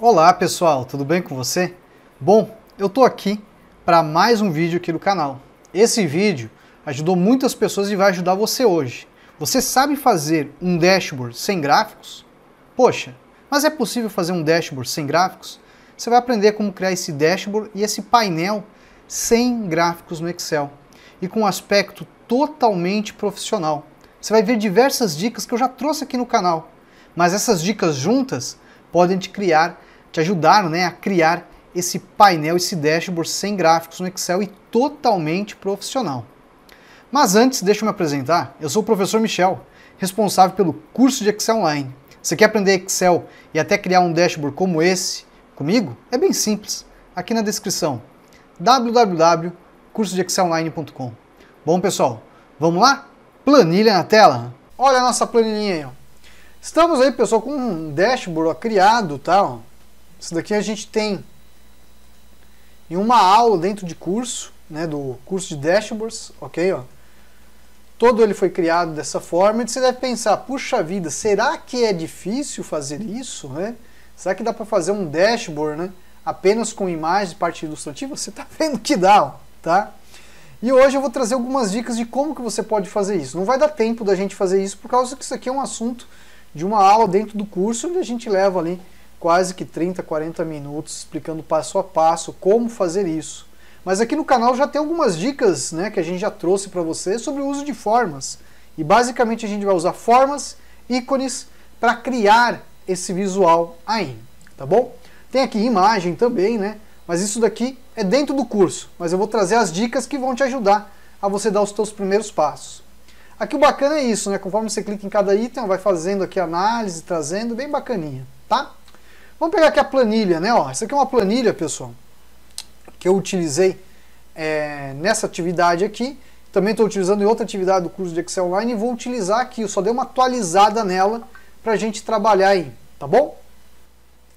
Olá pessoal, tudo bem com você? Bom, eu tô aqui para mais um vídeo aqui do canal. Esse vídeo ajudou muitas pessoas e vai ajudar você hoje. Você sabe fazer um dashboard sem gráficos? Poxa, mas é possível fazer um dashboard sem gráficos? Você vai aprender como criar esse dashboard e esse painel sem gráficos no Excel e com um aspecto totalmente profissional. Você vai ver diversas dicas que eu já trouxe aqui no canal, mas essas dicas juntas podem te criar te ajudaram né, a criar esse painel, esse dashboard sem gráficos no Excel e totalmente profissional. Mas antes, deixa eu me apresentar. Eu sou o professor Michel, responsável pelo curso de Excel Online. Você quer aprender Excel e até criar um dashboard como esse comigo? É bem simples. Aqui na descrição, www.cursodeexcelonline.com. Bom, pessoal, vamos lá? Planilha na tela. Olha a nossa planilhinha aí. Ó. Estamos aí, pessoal, com um dashboard criado, tá? Isso daqui a gente tem em uma aula dentro de curso, né, do curso de dashboards, ok? Ó. Todo ele foi criado dessa forma e você deve pensar, puxa vida, será que é difícil fazer isso, né? Será que dá para fazer um dashboard, né? Apenas com imagens de parte ilustrativa? Você está vendo que dá, tá? E hoje eu vou trazer algumas dicas de como que você pode fazer isso. Não vai dar tempo da gente fazer isso por causa que isso aqui é um assunto de uma aula dentro do curso onde a gente leva ali quase que 30, 40 minutos explicando passo a passo como fazer isso. Mas aqui no canal já tem algumas dicas né, que a gente já trouxe para você sobre o uso de formas. E basicamente a gente vai usar formas, ícones, para criar esse visual aí, tá bom? Tem aqui imagem também, né? Mas isso daqui é dentro do curso, mas eu vou trazer as dicas que vão te ajudar a você dar os seus primeiros passos. Aqui o bacana é isso, né? Conforme você clica em cada item, vai fazendo aqui a análise, trazendo, bem bacaninha, tá? Vamos pegar aqui a planilha, né? Ó, essa aqui é uma planilha, pessoal, que eu utilizei é, nessa atividade aqui. Também estou utilizando em outra atividade do curso de Excel Online e vou utilizar aqui. Eu só dei uma atualizada nela para a gente trabalhar aí, tá bom?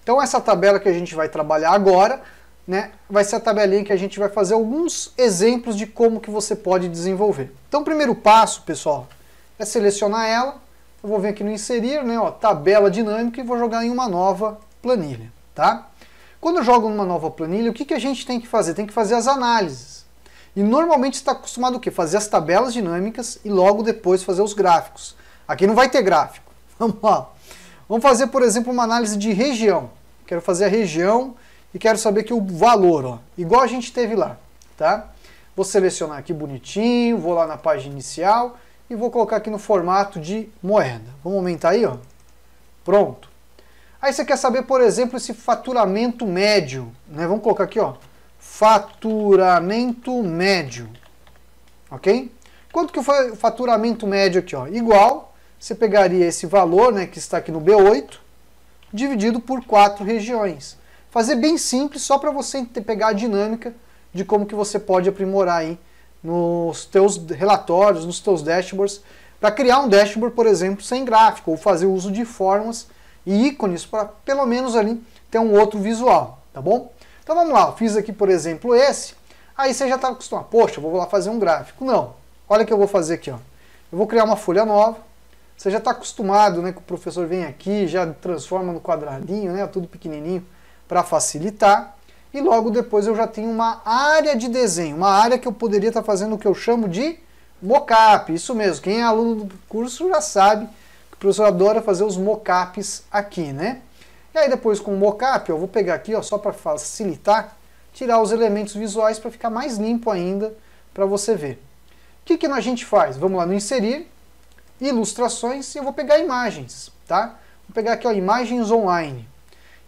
Então essa tabela que a gente vai trabalhar agora, né, vai ser a tabelinha que a gente vai fazer alguns exemplos de como que você pode desenvolver. Então o primeiro passo, pessoal, é selecionar ela. Eu vou vir aqui no inserir, né, ó, tabela dinâmica e vou jogar em uma nova planilha, tá? Quando eu jogo numa nova planilha, o que, que a gente tem que fazer? Tem que fazer as análises. E normalmente está acostumado o quê? Fazer as tabelas dinâmicas e logo depois fazer os gráficos. Aqui não vai ter gráfico. Vamos lá. Vamos fazer, por exemplo, uma análise de região. Quero fazer a região e quero saber que o valor, ó, igual a gente teve lá, tá? Vou selecionar aqui bonitinho, vou lá na página inicial e vou colocar aqui no formato de moeda. Vamos aumentar aí, ó. Pronto. Aí você quer saber, por exemplo, esse faturamento médio. Né? Vamos colocar aqui, ó. Faturamento médio. Ok? Quanto que foi o faturamento médio aqui? Ó? Igual, você pegaria esse valor né, que está aqui no B8, dividido por quatro regiões. Fazer bem simples, só para você pegar a dinâmica de como que você pode aprimorar aí nos teus relatórios, nos teus dashboards, para criar um dashboard, por exemplo, sem gráfico, ou fazer uso de formas e ícones para pelo menos ali ter um outro visual, tá bom? Então vamos lá, eu fiz aqui por exemplo esse, aí você já está acostumado, poxa, eu vou lá fazer um gráfico. Não, olha o que eu vou fazer aqui, ó. eu vou criar uma folha nova, você já está acostumado né, que o professor vem aqui, já transforma no quadradinho, né, tudo pequenininho, para facilitar, e logo depois eu já tenho uma área de desenho, uma área que eu poderia estar tá fazendo o que eu chamo de mocap, isso mesmo, quem é aluno do curso já sabe professor adora fazer os mockups aqui, né? E aí depois com o mockup, eu vou pegar aqui, ó, só para facilitar, tirar os elementos visuais para ficar mais limpo ainda para você ver. O que, que a gente faz? Vamos lá no inserir, ilustrações, e eu vou pegar imagens, tá? Vou pegar aqui, ó, imagens online.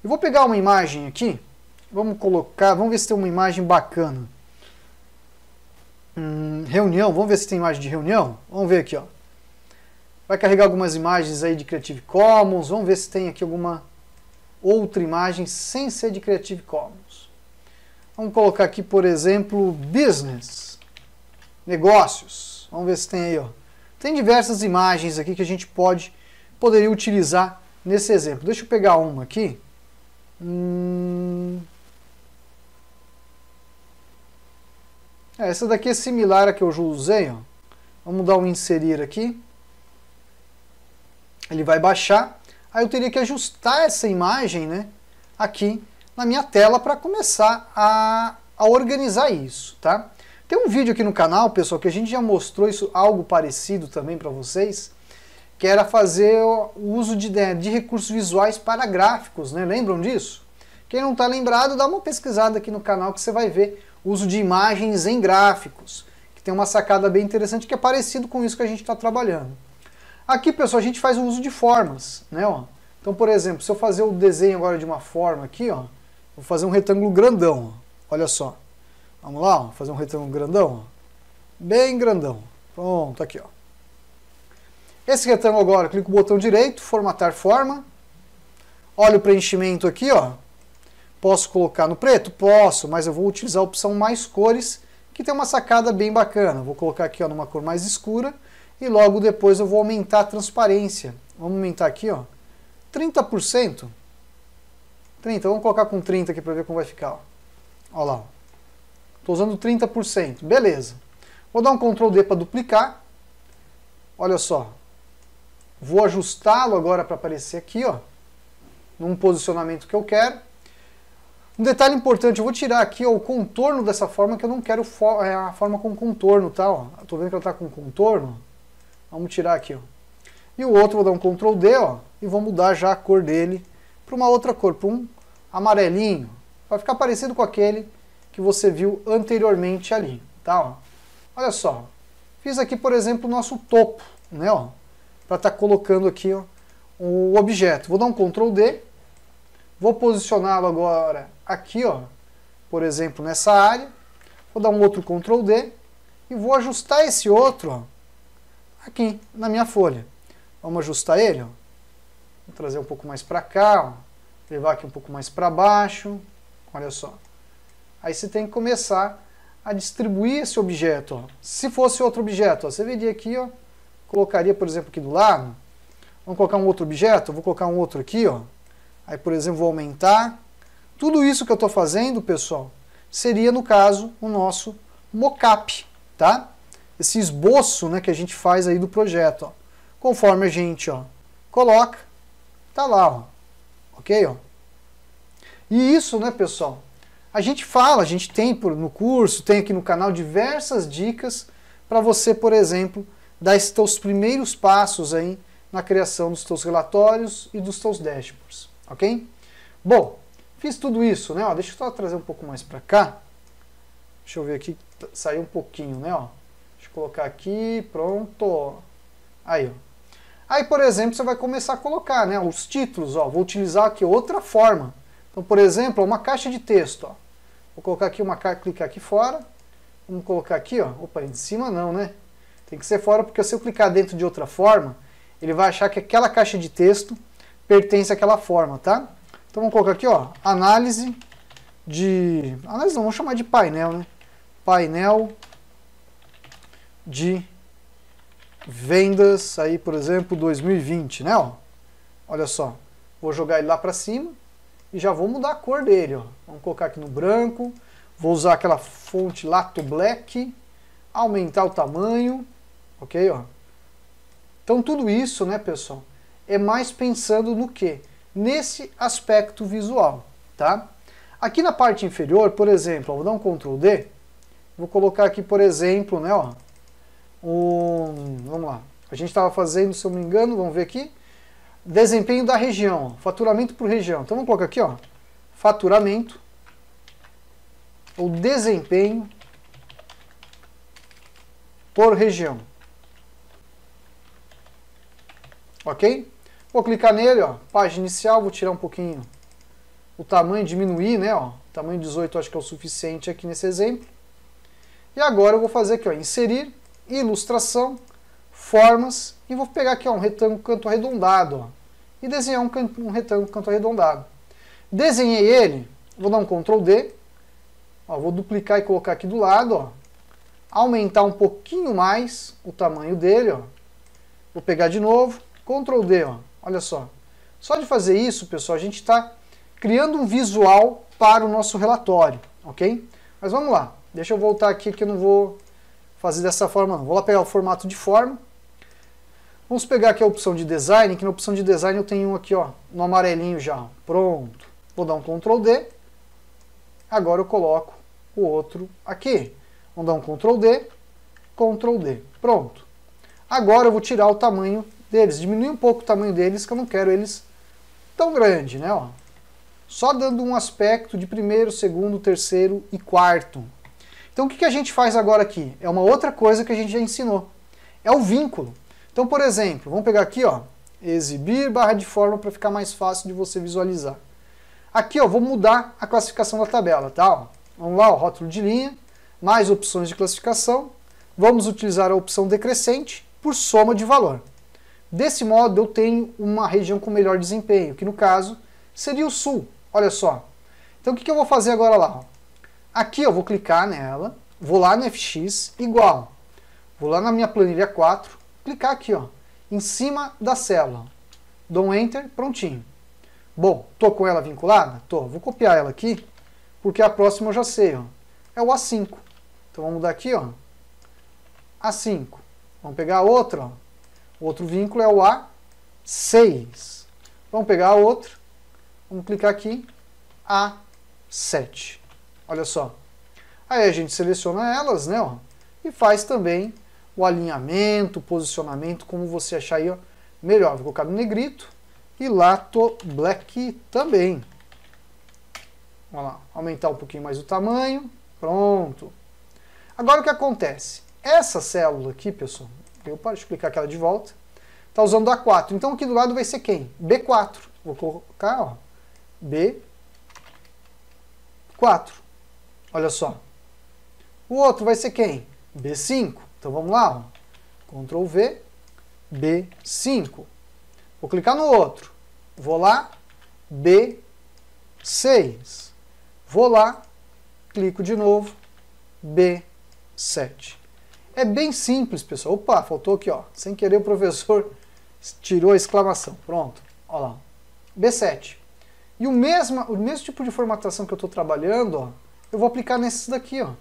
Eu vou pegar uma imagem aqui, vamos colocar, vamos ver se tem uma imagem bacana. Hum, reunião, vamos ver se tem imagem de reunião? Vamos ver aqui, ó. Vai carregar algumas imagens aí de Creative Commons. Vamos ver se tem aqui alguma outra imagem sem ser de Creative Commons. Vamos colocar aqui, por exemplo, business, negócios. Vamos ver se tem aí, ó. Tem diversas imagens aqui que a gente pode poderia utilizar nesse exemplo. Deixa eu pegar uma aqui. Hum... É, essa daqui é similar à que eu já usei, ó. Vamos dar um inserir aqui ele vai baixar. Aí eu teria que ajustar essa imagem né, aqui na minha tela para começar a, a organizar isso, tá? Tem um vídeo aqui no canal, pessoal, que a gente já mostrou isso algo parecido também para vocês, que era fazer o uso de, né, de recursos visuais para gráficos, né? Lembram disso? Quem não está lembrado, dá uma pesquisada aqui no canal que você vai ver o uso de imagens em gráficos, que tem uma sacada bem interessante que é parecido com isso que a gente está trabalhando. Aqui, pessoal, a gente faz o uso de formas, né? Ó. Então, por exemplo, se eu fazer o desenho agora de uma forma aqui, ó, vou fazer um retângulo grandão, ó. olha só. Vamos lá, ó, fazer um retângulo grandão, ó. bem grandão. Pronto, aqui, ó. Esse retângulo agora, clico no botão direito, formatar forma. Olha o preenchimento aqui, ó. Posso colocar no preto? Posso, mas eu vou utilizar a opção mais cores, que tem uma sacada bem bacana. Vou colocar aqui ó, numa cor mais escura e logo depois eu vou aumentar a transparência. Vamos aumentar aqui, ó, 30%. 30, vamos colocar com 30 aqui para ver como vai ficar. Olha lá, estou usando 30%, beleza. Vou dar um Ctrl D para duplicar. Olha só, vou ajustá-lo agora para aparecer aqui, ó, num posicionamento que eu quero. Um detalhe importante, eu vou tirar aqui ó, o contorno dessa forma, que eu não quero fo é, a forma com contorno, tá? Ó. tô vendo que ela tá com contorno, Vamos tirar aqui, ó. E o outro vou dar um Ctrl D, ó, e vou mudar já a cor dele para uma outra cor, para um amarelinho. Vai ficar parecido com aquele que você viu anteriormente ali, tá? Ó. Olha só, fiz aqui, por exemplo, o nosso topo, né, ó, para estar tá colocando aqui, ó, o objeto. Vou dar um Ctrl D, vou posicioná-lo agora aqui, ó, por exemplo, nessa área. Vou dar um outro Ctrl D e vou ajustar esse outro, ó, aqui na minha folha. Vamos ajustar ele, ó. Vou trazer um pouco mais para cá, ó. levar aqui um pouco mais para baixo, olha só. Aí você tem que começar a distribuir esse objeto. Ó. Se fosse outro objeto, ó, você viria aqui, ó, colocaria, por exemplo, aqui do lado. Vamos colocar um outro objeto? Vou colocar um outro aqui, ó. Aí, por exemplo, vou aumentar. Tudo isso que eu estou fazendo, pessoal, seria, no caso, o nosso mockup, tá? esse esboço né, que a gente faz aí do projeto. Ó. Conforme a gente ó, coloca, tá lá, ó. ok? Ó. E isso, né, pessoal? A gente fala, a gente tem por, no curso, tem aqui no canal diversas dicas para você, por exemplo, dar os teus primeiros passos aí na criação dos teus relatórios e dos teus dashboards, ok? Bom, fiz tudo isso, né? Ó, deixa eu só trazer um pouco mais para cá. Deixa eu ver aqui, tá, saiu um pouquinho, né? Ó. Deixa eu colocar aqui, pronto. Aí, ó. Aí, por exemplo, você vai começar a colocar né, os títulos. Ó, vou utilizar aqui outra forma. Então, por exemplo, uma caixa de texto. Ó. Vou colocar aqui uma caixa, clicar aqui fora. Vamos colocar aqui, ó. Opa, em cima não, né? Tem que ser fora, porque se eu clicar dentro de outra forma, ele vai achar que aquela caixa de texto pertence àquela forma, tá? Então vamos colocar aqui, ó, análise de... Análise não, vamos chamar de painel, né? Painel de vendas aí, por exemplo, 2020, né? Ó, olha só, vou jogar ele lá para cima e já vou mudar a cor dele, ó. Vamos colocar aqui no branco, vou usar aquela fonte Lato Black, aumentar o tamanho, ok, ó. Então tudo isso, né, pessoal, é mais pensando no que? Nesse aspecto visual, tá? Aqui na parte inferior, por exemplo, ó, vou dar um Ctrl D, vou colocar aqui, por exemplo, né, ó, um, vamos lá, a gente estava fazendo, se eu não me engano, vamos ver aqui, desempenho da região, faturamento por região. Então vamos colocar aqui, ó, faturamento ou desempenho por região. Ok? Vou clicar nele, ó, página inicial, vou tirar um pouquinho o tamanho, diminuir, né, ó, tamanho 18 acho que é o suficiente aqui nesse exemplo. E agora eu vou fazer aqui, ó, inserir ilustração, formas, e vou pegar aqui ó, um retângulo canto arredondado, ó, e desenhar um, um retângulo canto arredondado. Desenhei ele, vou dar um Ctrl D, ó, vou duplicar e colocar aqui do lado, ó, aumentar um pouquinho mais o tamanho dele, ó, vou pegar de novo, Ctrl D, ó, olha só. Só de fazer isso, pessoal, a gente está criando um visual para o nosso relatório, ok? Mas vamos lá, deixa eu voltar aqui que eu não vou fazer dessa forma Vou lá pegar o formato de forma. Vamos pegar aqui a opção de design, que na opção de design eu tenho um aqui, ó, no amarelinho já. Pronto. Vou dar um Ctrl D. Agora eu coloco o outro aqui. Vamos dar um Ctrl D, Ctrl D. Pronto. Agora eu vou tirar o tamanho deles, diminuir um pouco o tamanho deles, que eu não quero eles tão grande, né? Ó. Só dando um aspecto de primeiro, segundo, terceiro e quarto. Então o que a gente faz agora aqui? É uma outra coisa que a gente já ensinou. É o vínculo. Então, por exemplo, vamos pegar aqui, ó, exibir barra de forma para ficar mais fácil de você visualizar. Aqui, ó, vou mudar a classificação da tabela, tá? Vamos lá, rótulo de linha, mais opções de classificação. Vamos utilizar a opção decrescente por soma de valor. Desse modo, eu tenho uma região com melhor desempenho, que no caso seria o sul. Olha só. Então, o que eu vou fazer agora lá? Aqui eu vou clicar nela, vou lá no FX, igual. Vou lá na minha planilha 4, clicar aqui, ó, em cima da célula. Dou um Enter, prontinho. Bom, tô com ela vinculada? Tô. Vou copiar ela aqui, porque a próxima eu já sei, ó. É o A5. Então vamos mudar aqui, ó. A5. Vamos pegar outro outra, ó. O outro vínculo é o A6. Vamos pegar outro, outra. Vamos clicar aqui. A7. Olha só. Aí a gente seleciona elas, né? Ó, e faz também o alinhamento, o posicionamento, como você achar aí ó, melhor. Vou colocar no negrito e lato black também. Vamos lá, aumentar um pouquinho mais o tamanho. Pronto. Agora o que acontece? Essa célula aqui, pessoal, eu posso explicar aquela de volta, Tá usando A4. Então aqui do lado vai ser quem? B4. Vou colocar, ó, B4. Olha só. O outro vai ser quem? B5. Então vamos lá. Ó. Ctrl V, B5. Vou clicar no outro. Vou lá, B6. Vou lá, clico de novo, B7. É bem simples, pessoal. Opa, faltou aqui, ó. Sem querer o professor tirou a exclamação. Pronto. Olha lá. B7. E o mesmo, o mesmo tipo de formatação que eu estou trabalhando, ó, eu vou aplicar nesses daqui, ó.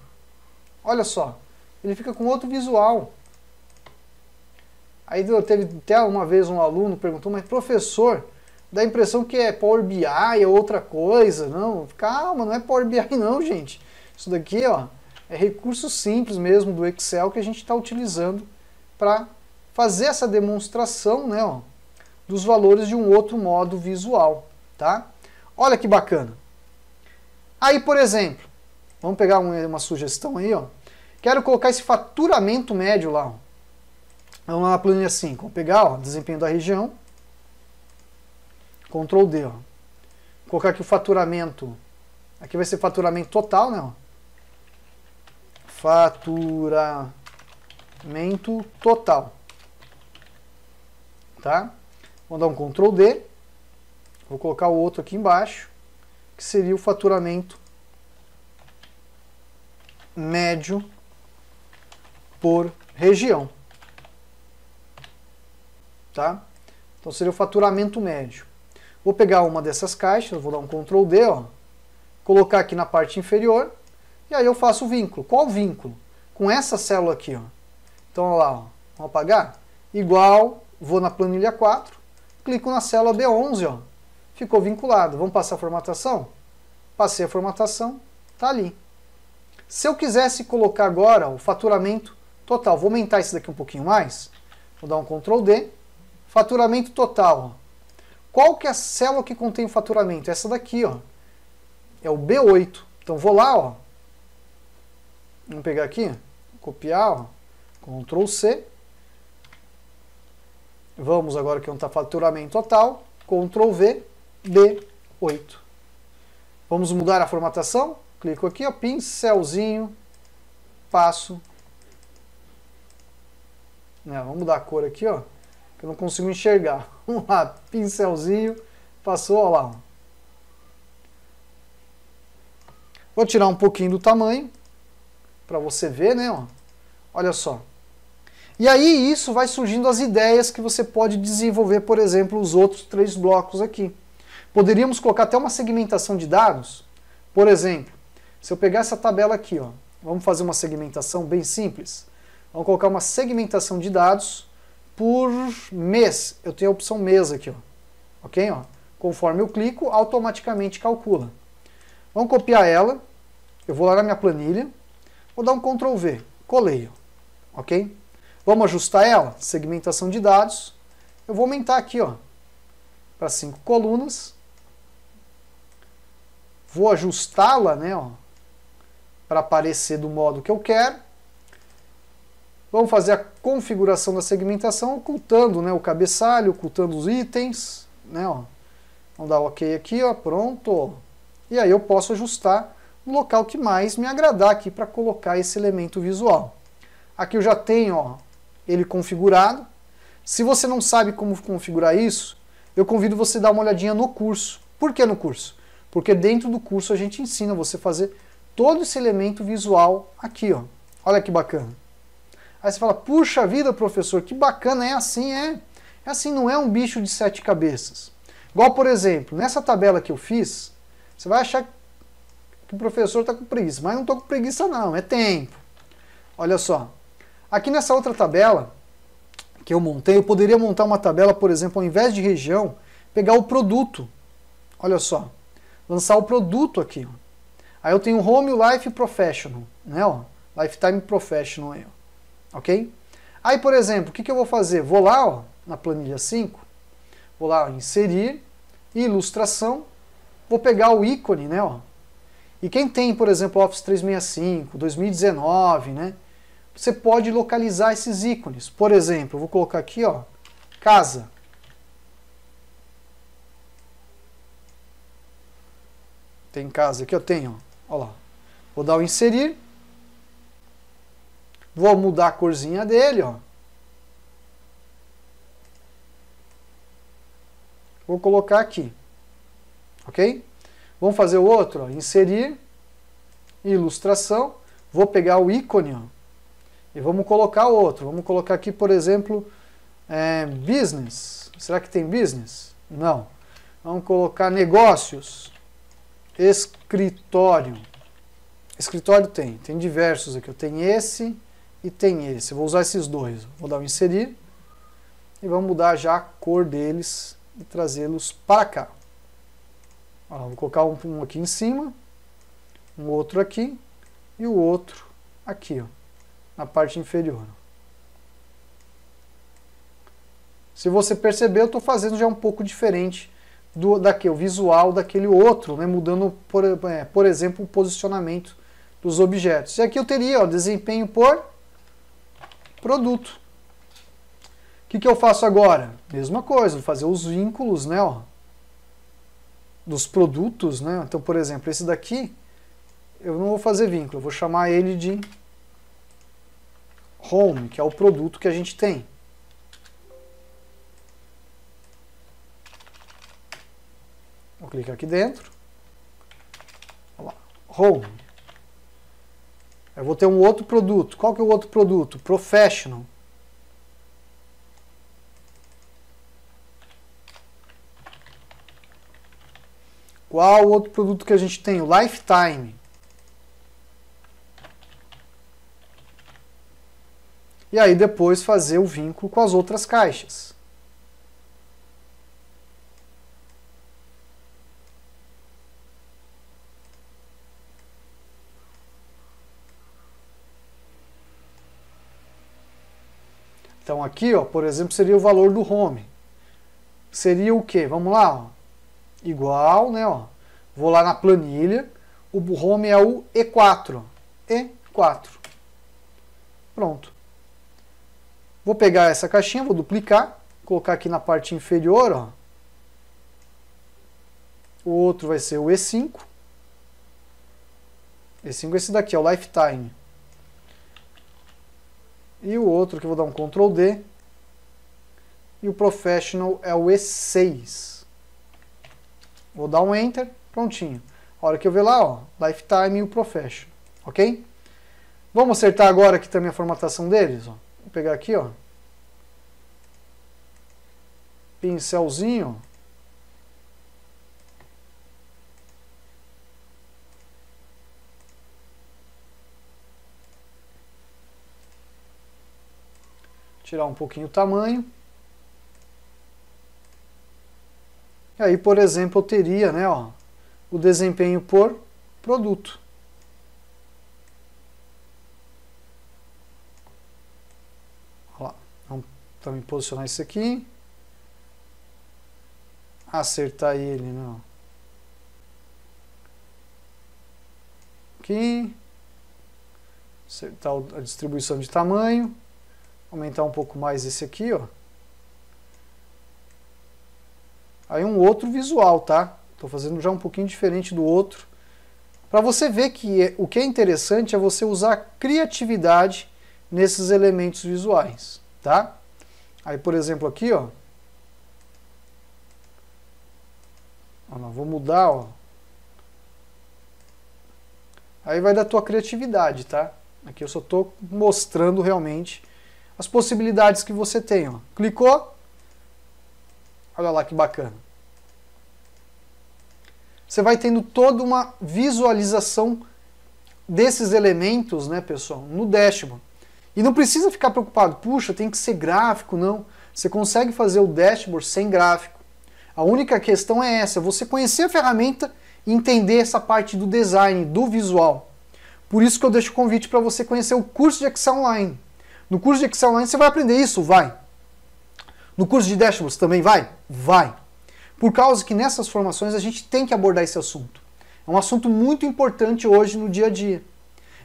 Olha só, ele fica com outro visual. Aí eu teve até uma vez um aluno perguntou, mas professor, dá a impressão que é Power BI ou outra coisa. Não, calma, não é Power BI não, gente. Isso daqui, ó, é recurso simples mesmo do Excel que a gente está utilizando para fazer essa demonstração, né, ó, dos valores de um outro modo visual, tá? Olha que bacana. Aí, por exemplo, Vamos pegar uma sugestão aí, ó. Quero colocar esse faturamento médio lá. Vamos lá na planilha 5. Vou pegar, ó, desempenho da região. Ctrl D, ó. Vou colocar aqui o faturamento. Aqui vai ser faturamento total, né? Ó. Faturamento total. Tá? Vou dar um Ctrl D. Vou colocar o outro aqui embaixo, que seria o faturamento médio por região. Tá? Então seria o faturamento médio. Vou pegar uma dessas caixas, vou dar um Ctrl D, ó, colocar aqui na parte inferior e aí eu faço o vínculo. Qual vínculo? Com essa célula aqui. Ó. Então, olha lá, ó, Vou apagar? Igual, vou na planilha 4, clico na célula B11, ó, ficou vinculado. Vamos passar a formatação? Passei a formatação, tá ali. Se eu quisesse colocar agora o faturamento total, vou aumentar isso daqui um pouquinho mais, vou dar um Ctrl D, faturamento total. Qual que é a célula que contém o faturamento? Essa daqui, ó. É o B8. Então vou lá, ó. Vamos pegar aqui, copiar, ó. Ctrl C. Vamos agora que não é está faturamento total. Ctrl V, B8. Vamos mudar a formatação? clico aqui, ó, pincelzinho, passo. Né, vamos mudar a cor aqui, ó, que eu não consigo enxergar. Vamos lá, pincelzinho, passou, ó lá. Vou tirar um pouquinho do tamanho, para você ver, né, ó. Olha só. E aí isso vai surgindo as ideias que você pode desenvolver, por exemplo, os outros três blocos aqui. Poderíamos colocar até uma segmentação de dados. Por exemplo, se eu pegar essa tabela aqui, ó, vamos fazer uma segmentação bem simples. Vamos colocar uma segmentação de dados por mês. Eu tenho a opção mês aqui, ó. ok? Ó. Conforme eu clico, automaticamente calcula. Vamos copiar ela. Eu vou lá na minha planilha. Vou dar um Ctrl V. Coleio. Ok? Vamos ajustar ela. Segmentação de dados. Eu vou aumentar aqui ó, para cinco colunas. Vou ajustá-la, né? Ó, para aparecer do modo que eu quero. Vamos fazer a configuração da segmentação ocultando né, o cabeçalho, ocultando os itens. Né, ó. Vamos dar OK aqui, ó, pronto. E aí eu posso ajustar no local que mais me agradar aqui para colocar esse elemento visual. Aqui eu já tenho ó, ele configurado. Se você não sabe como configurar isso, eu convido você a dar uma olhadinha no curso. Por que no curso? Porque dentro do curso a gente ensina você a fazer todo esse elemento visual aqui, ó. Olha que bacana. Aí você fala, puxa vida, professor, que bacana, é assim, é. É assim, não é um bicho de sete cabeças. Igual, por exemplo, nessa tabela que eu fiz, você vai achar que o professor está com preguiça, mas não estou com preguiça não, é tempo. Olha só, aqui nessa outra tabela que eu montei, eu poderia montar uma tabela, por exemplo, ao invés de região, pegar o produto. Olha só, lançar o produto aqui, ó. Aí eu tenho Home, Life Professional, né? Ó, Lifetime Professional aí, ó. ok? Aí, por exemplo, o que, que eu vou fazer? Vou lá, ó, na planilha 5, vou lá, ó, inserir, ilustração, vou pegar o ícone, né, ó. E quem tem, por exemplo, Office 365, 2019, né, você pode localizar esses ícones. Por exemplo, eu vou colocar aqui, ó, casa. Tem casa aqui, eu tenho, ó. Olha lá. Vou dar o inserir. Vou mudar a corzinha dele, ó. Vou colocar aqui. Ok? Vamos fazer o outro, ó. Inserir. Ilustração. Vou pegar o ícone, ó. E vamos colocar outro. Vamos colocar aqui, por exemplo, é, business. Será que tem business? Não. Vamos colocar negócios escritório. Escritório tem, tem diversos aqui. Eu tenho esse e tem esse. Eu vou usar esses dois. Vou dar o um inserir e vamos mudar já a cor deles e trazê-los para cá. Ó, vou colocar um, um, aqui em cima, um outro aqui e o outro aqui, ó, na parte inferior. Se você perceber, eu estou fazendo já um pouco diferente do daquele, o visual daquele outro, né, mudando, por, é, por exemplo, o posicionamento dos objetos. E aqui eu teria ó, desempenho por produto. O que, que eu faço agora? Mesma coisa, vou fazer os vínculos né, ó, dos produtos. Né? Então, por exemplo, esse daqui, eu não vou fazer vínculo, eu vou chamar ele de home, que é o produto que a gente tem. clica aqui dentro. lá. Home. Eu vou ter um outro produto. Qual que é o outro produto? Professional. Qual o outro produto que a gente tem? O Lifetime. E aí depois fazer o vínculo com as outras caixas. Então aqui, ó, por exemplo, seria o valor do home. Seria o quê? Vamos lá, ó. igual, né? Ó. Vou lá na planilha, o home é o E4. E4. Pronto. Vou pegar essa caixinha, vou duplicar, colocar aqui na parte inferior, ó. O outro vai ser o E5. E5 esse daqui, é o lifetime. E o outro que eu vou dar um Ctrl D. E o Professional é o E6. Vou dar um Enter, prontinho. A hora que eu ver lá, ó, Lifetime e o Professional, ok? Vamos acertar agora aqui também a formatação deles, ó. Vou pegar aqui, ó. Pincelzinho, tirar um pouquinho o tamanho. E aí, por exemplo, eu teria né, ó, o desempenho por produto. vamos também posicionar isso aqui. Acertar ele, né? Aqui. Acertar a distribuição de tamanho aumentar um pouco mais esse aqui, ó. Aí um outro visual, tá? Tô fazendo já um pouquinho diferente do outro. Para você ver que é, o que é interessante é você usar criatividade nesses elementos visuais, tá? Aí, por exemplo, aqui, ó. vou mudar, ó. Aí vai da tua criatividade, tá? Aqui eu só estou mostrando realmente as possibilidades que você tem. Ó. Clicou? Olha lá que bacana. Você vai tendo toda uma visualização desses elementos, né, pessoal, no dashboard. E não precisa ficar preocupado, puxa, tem que ser gráfico, não. Você consegue fazer o dashboard sem gráfico. A única questão é essa, você conhecer a ferramenta e entender essa parte do design, do visual. Por isso que eu deixo o convite para você conhecer o curso de Excel Online. No curso de Excel Online você vai aprender isso? Vai. No curso de Dashboards também vai? Vai. Por causa que nessas formações a gente tem que abordar esse assunto. É um assunto muito importante hoje no dia a dia.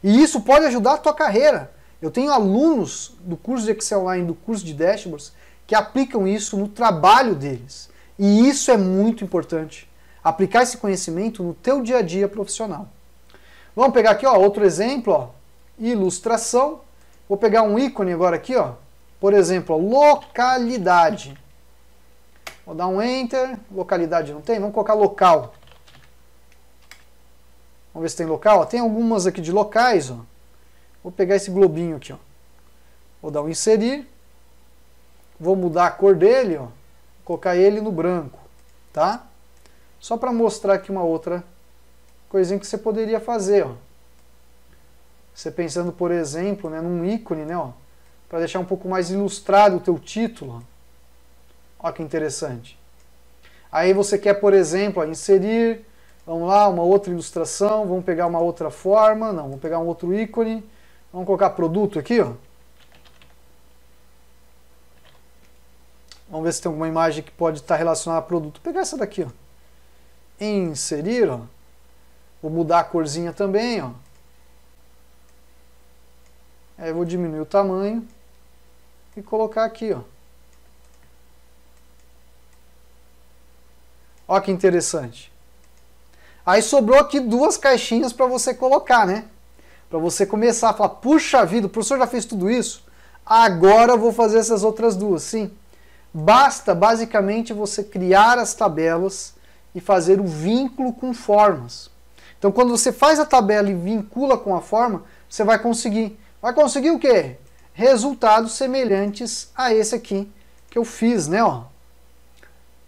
E isso pode ajudar a tua carreira. Eu tenho alunos do curso de Excel Online, do curso de Dashboards, que aplicam isso no trabalho deles. E isso é muito importante. Aplicar esse conhecimento no teu dia a dia profissional. Vamos pegar aqui ó, outro exemplo, ó, ilustração. Vou pegar um ícone agora aqui, ó. Por exemplo, localidade. Vou dar um Enter. Localidade não tem? Vamos colocar local. Vamos ver se tem local. tem algumas aqui de locais, ó. Vou pegar esse globinho aqui, ó. Vou dar um inserir. Vou mudar a cor dele, ó. Vou colocar ele no branco, tá? Só para mostrar aqui uma outra coisinha que você poderia fazer, ó. Você pensando, por exemplo, né, num ícone, né, ó, para deixar um pouco mais ilustrado o teu título. Ó, que interessante. Aí você quer, por exemplo, ó, inserir, vamos lá, uma outra ilustração, vamos pegar uma outra forma, não, vamos pegar um outro ícone, vamos colocar produto aqui, ó. Vamos ver se tem alguma imagem que pode estar tá relacionada a produto. Vou pegar essa daqui, ó. Inserir, ó. Vou mudar a corzinha também, ó. Aí vou diminuir o tamanho e colocar aqui, ó. Olha que interessante. Aí sobrou aqui duas caixinhas para você colocar, né? Para você começar a falar, puxa vida, o professor já fez tudo isso? Agora eu vou fazer essas outras duas, sim. Basta, basicamente, você criar as tabelas e fazer o vínculo com formas. Então, quando você faz a tabela e vincula com a forma, você vai conseguir. Vai conseguir o quê? Resultados semelhantes a esse aqui que eu fiz, né? Ó.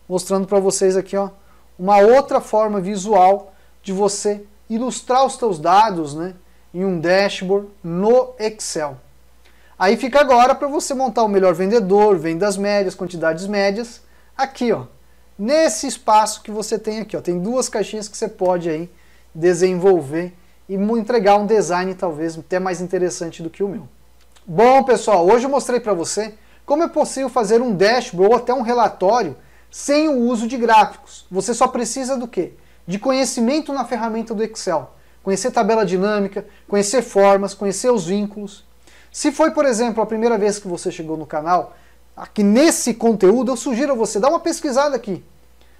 Mostrando para vocês aqui, ó, uma outra forma visual de você ilustrar os seus dados, né? Em um dashboard no Excel. Aí fica agora para você montar o melhor vendedor, vendas médias, quantidades médias, aqui, ó. Nesse espaço que você tem aqui, ó, tem duas caixinhas que você pode aí desenvolver e entregar um design talvez até mais interessante do que o meu. Bom, pessoal, hoje eu mostrei para você como é possível fazer um dashboard ou até um relatório sem o uso de gráficos. Você só precisa do quê? De conhecimento na ferramenta do Excel. Conhecer tabela dinâmica, conhecer formas, conhecer os vínculos. Se foi, por exemplo, a primeira vez que você chegou no canal, aqui nesse conteúdo, eu sugiro a você dar uma pesquisada aqui.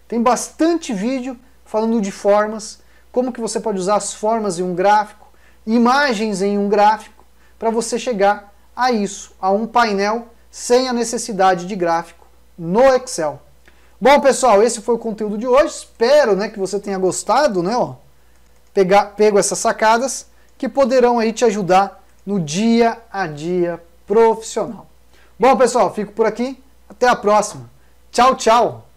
Tem bastante vídeo falando de formas, como que você pode usar as formas em um gráfico, imagens em um gráfico, para você chegar a isso, a um painel sem a necessidade de gráfico no Excel. Bom, pessoal, esse foi o conteúdo de hoje. Espero né, que você tenha gostado, né? Ó, pegar, pego essas sacadas que poderão aí te ajudar no dia a dia profissional. Bom, pessoal, fico por aqui. Até a próxima. Tchau, tchau!